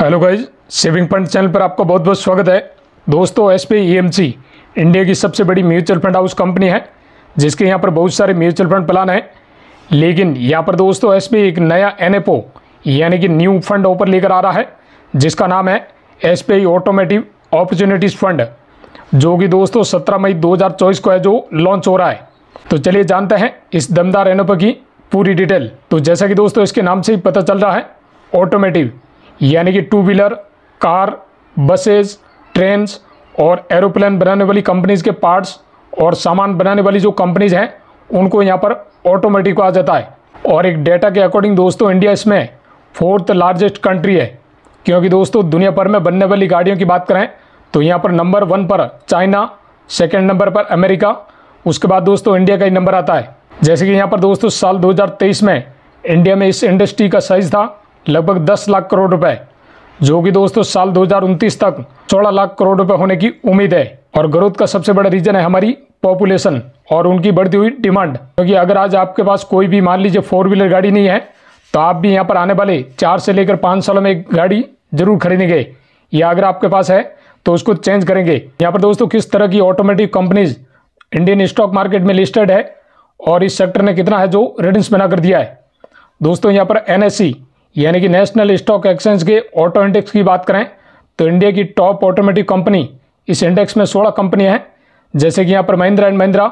hello guys saving fund channel पर आपका बहुत बहुत स्वागत है दोस्तों एस पी e इंडिया की सबसे बड़ी म्यूचुअल फंड हाउस कंपनी है जिसके यहाँ पर बहुत सारे म्यूचुअल फंड प्लान हैं लेकिन यहाँ पर दोस्तों एस एक नया एन यानी कि न्यू फंड ऑफर लेकर आ रहा है जिसका नाम है एस ऑटोमेटिव अपॉर्चुनिटीज़ फंड जो कि दोस्तों सत्रह मई दो को है जो लॉन्च हो रहा है तो चलिए जानते हैं इस दमदार एन की पूरी डिटेल तो जैसा कि दोस्तों इसके नाम से ही पता चल रहा है ऑटोमेटिव यानी कि two wheeler car buses trains और एरोप्लेन बनाने वाली कंपनीज़ के पार्ट्स और सामान बनाने वाली जो कंपनीज़ हैं उनको यहाँ पर ऑटोमेटिक कहा आ जाता है और एक डेटा के अकॉर्डिंग दोस्तों इंडिया इसमें फोर्थ लार्जेस्ट कंट्री है क्योंकि दोस्तों दुनिया भर में बनने वाली गाड़ियों की बात करें तो यहाँ पर नंबर वन पर चाइना सेकेंड नंबर पर अमेरिका उसके बाद दोस्तों इंडिया का ही नंबर आता है जैसे कि यहाँ पर दोस्तों साल 2023 में इंडिया में इस इंडस्ट्री का साइज़ था लगभग 10 लाख करोड़ रुपए जो कि दोस्तों साल 2029 तक 16 लाख करोड़ रुपए होने की उम्मीद है और ग्रोथ का सबसे बड़ा रीजन है हमारी पॉपुलेशन और उनकी बढ़ती हुई डिमांड क्योंकि तो अगर आज आपके पास कोई भी मान लीजिए फोर व्हीलर गाड़ी नहीं है तो आप भी यहाँ पर आने वाले चार से लेकर पाँच सालों में एक गाड़ी जरूर खरीदेंगे या अगर आपके पास है तो उसको चेंज करेंगे यहाँ पर दोस्तों किस तरह की automatic companies Indian stock market में लिस्टेड है और इस सेक्टर ने कितना है जो रिटर्न बना कर दिया है दोस्तों यहाँ पर एन यानी कि नेशनल स्टॉक एक्सचेंज के ऑटो इंडेक्स की बात करें तो इंडिया की टॉप ऑटोमेटिक कंपनी इस इंडेक्स में सोलह कंपनियाँ हैं जैसे कि यहाँ पर Mahindra and Mahindra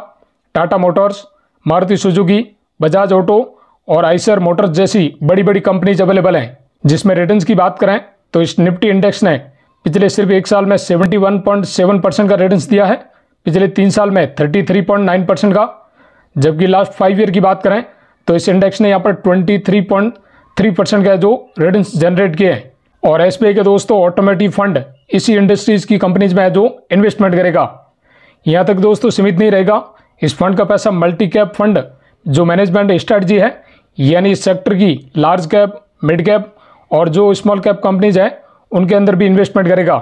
Tata motors Maruti Suzuki Bajaj auto और आइसर मोटर्स जैसी बड़ी बड़ी कंपनीज अवेलेबल हैं जिसमें रिटर्न्स की बात करें तो इस निफ्टी इंडेक्स ने पिछले सिर्फ एक साल में 71.7 परसेंट का रिटर्न्स दिया है पिछले तीन साल में 33.9 परसेंट का जबकि लास्ट फाइव ईयर की बात करें तो इस इंडेक्स ने यहाँ पर ट्वेंटी थ्री परसेंट का जो रिटर्न जनरेट किए हैं और एस के दोस्तों ऑटोमेटिव फंड इसी इंडस्ट्रीज़ की कंपनीज में है जो इन्वेस्टमेंट करेगा यहाँ तक दोस्तों सीमित नहीं रहेगा इस फंड का पैसा मल्टी कैप फंड जो मैनेजमेंट स्ट्रेटजी है यानी इस सेक्टर की लार्ज कैप मिड कैप और जो स्मॉल कैप कंपनीज हैं उनके अंदर भी इन्वेस्टमेंट करेगा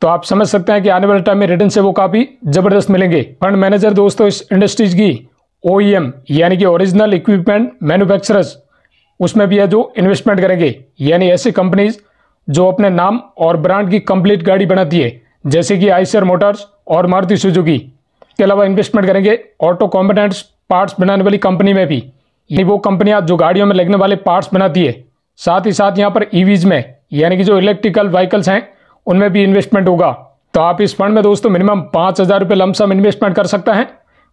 तो आप समझ सकते हैं कि आने वाले टाइम में रिटर्न से वो काफ़ी ज़बरदस्त मिलेंगे फंड मैनेजर दोस्तों इस इंडस्ट्रीज की ओ e यानी कि ओरिजिनल इक्विपमेंट मैन्युफैक्चरर्स उसमें भी है जो इन्वेस्टमेंट करेंगे यानी ऐसी कंपनीज जो अपने नाम और ब्रांड की कंप्लीट गाड़ी बनाती है जैसे कि आइसर मोटर्स और मारुति सुजुकी इसके अलावा इन्वेस्टमेंट करेंगे ऑटो कॉम्पोनेंट्स पार्ट्स बनाने वाली कंपनी में भी ये वो कंपनियां जो गाड़ियों में लगने वाले पार्ट्स बनाती है साथ ही साथ यहाँ पर ईवीज e में यानी कि जो इलेक्ट्रिकल व्हीकल्स हैं उनमें भी इन्वेस्टमेंट होगा तो आप इस फंड में दोस्तों मिनिमम पाँच हज़ार रुपये लमसम इन्वेस्टमेंट कर सकते हैं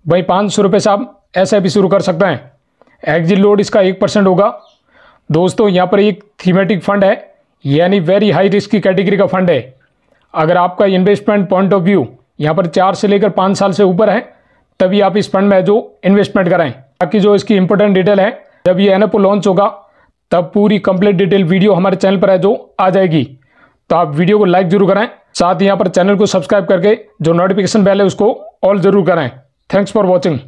वहीं पाँच सौ रुपये से आप ऐसा भी शुरू कर सकते हैं एग्जिट लोड इसका एक परसेंट होगा दोस्तों यहाँ पर एक थीमेटिक फंड है यानी वेरी हाई रिस्क की कैटेगरी का फंड है अगर आपका इन्वेस्टमेंट पॉइंट ऑफ व्यू यहाँ पर चार से लेकर पाँच साल से ऊपर है तभी आप इस फंड में जो इन्वेस्टमेंट कराएं बाकी जो इसकी इंपॉर्टेंट डिटेल है जब ये एन लॉन्च होगा तब पूरी कंप्लीट डिटेल वीडियो हमारे चैनल पर है जो आ जाएगी तो आप वीडियो को लाइक जरूर कराएं साथ ही यहाँ पर चैनल को सब्सक्राइब करके जो नोटिफिकेशन बेल है उसको ऑल जरूर कराएं थैंक्स फॉर वॉचिंग